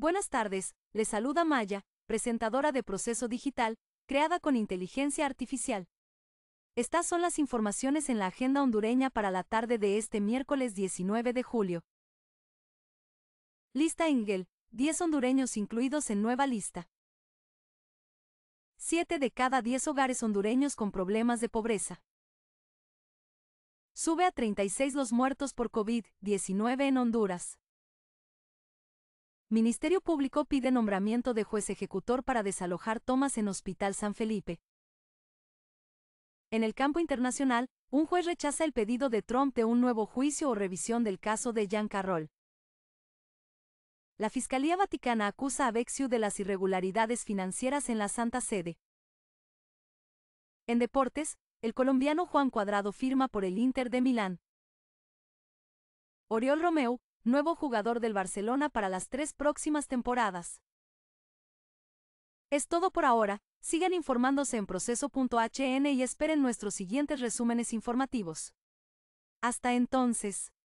Buenas tardes, les saluda Maya, presentadora de Proceso Digital, creada con inteligencia artificial. Estas son las informaciones en la agenda hondureña para la tarde de este miércoles 19 de julio. Lista Engel, 10 hondureños incluidos en nueva lista. 7 de cada 10 hogares hondureños con problemas de pobreza. Sube a 36 los muertos por COVID-19 en Honduras. Ministerio Público pide nombramiento de juez ejecutor para desalojar Tomás en Hospital San Felipe. En el campo internacional, un juez rechaza el pedido de Trump de un nuevo juicio o revisión del caso de Jean Carroll. La Fiscalía Vaticana acusa a Vexiu de las irregularidades financieras en la Santa Sede. En deportes, el colombiano Juan Cuadrado firma por el Inter de Milán. Oriol Romeu, nuevo jugador del Barcelona para las tres próximas temporadas. Es todo por ahora, sigan informándose en proceso.hn y esperen nuestros siguientes resúmenes informativos. Hasta entonces.